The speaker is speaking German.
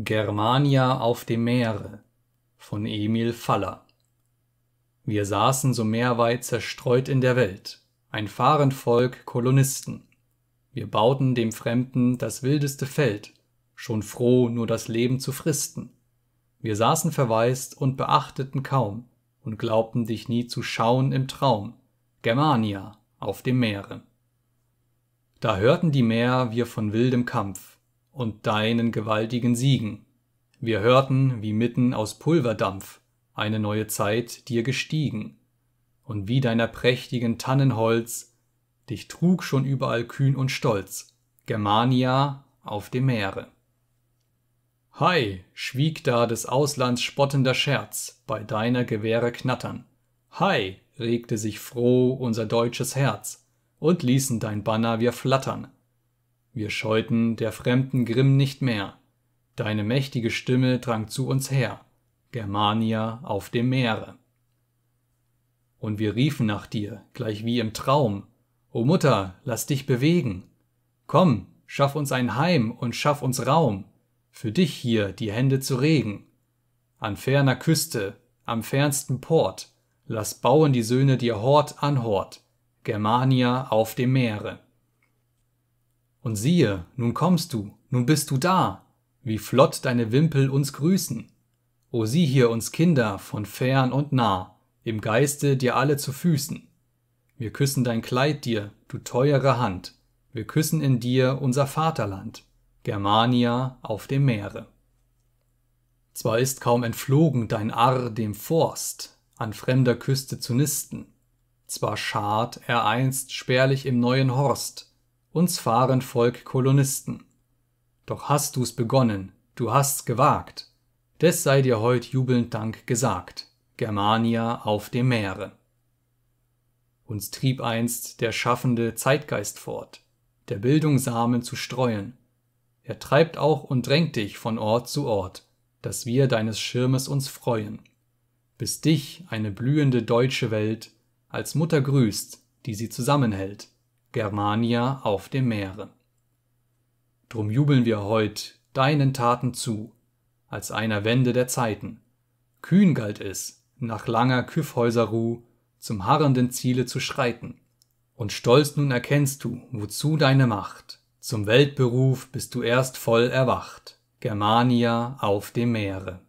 Germania auf dem Meere von Emil Faller Wir saßen so mehrweit zerstreut in der Welt, ein fahrend Volk Kolonisten. Wir bauten dem Fremden das wildeste Feld, schon froh, nur das Leben zu fristen. Wir saßen verwaist und beachteten kaum und glaubten dich nie zu schauen im Traum, Germania auf dem Meere. Da hörten die Meer wir von wildem Kampf, und deinen gewaltigen Siegen. Wir hörten, wie mitten aus Pulverdampf eine neue Zeit dir gestiegen, und wie deiner prächtigen Tannenholz dich trug schon überall kühn und stolz, Germania auf dem Meere. Hei, schwieg da des Auslands spottender Scherz bei deiner Gewehre knattern. Hei, regte sich froh unser deutsches Herz und ließen dein Banner wir flattern. Wir scheuten der fremden Grimm nicht mehr. Deine mächtige Stimme drang zu uns her, Germania auf dem Meere. Und wir riefen nach dir, gleich wie im Traum. O Mutter, lass dich bewegen. Komm, schaff uns ein Heim und schaff uns Raum, für dich hier die Hände zu regen. An ferner Küste, am fernsten Port, lass bauen die Söhne dir Hort an Hort, Germania auf dem Meere. Und siehe, nun kommst du, nun bist du da, wie flott deine Wimpel uns grüßen. O sieh hier uns Kinder von fern und nah, im Geiste dir alle zu Füßen. Wir küssen dein Kleid dir, du teure Hand, wir küssen in dir unser Vaterland, Germania auf dem Meere. Zwar ist kaum entflogen dein Arr dem Forst, an fremder Küste zu nisten, zwar schart er einst spärlich im neuen Horst, uns fahren Volk Kolonisten. Doch hast du's begonnen, du hast's gewagt, des sei dir heut jubelnd Dank gesagt, Germania auf dem Meere. Uns trieb einst der schaffende Zeitgeist fort, der Bildung Samen zu streuen. Er treibt auch und drängt dich von Ort zu Ort, dass wir deines Schirmes uns freuen, bis dich eine blühende deutsche Welt als Mutter grüßt, die sie zusammenhält Germania auf dem Meere. Drum jubeln wir heut deinen Taten zu, als einer Wende der Zeiten. Kühn galt es, nach langer Küffhäuserruh zum harrenden Ziele zu schreiten. Und stolz nun erkennst du, wozu deine Macht. Zum Weltberuf bist du erst voll erwacht. Germania auf dem Meere.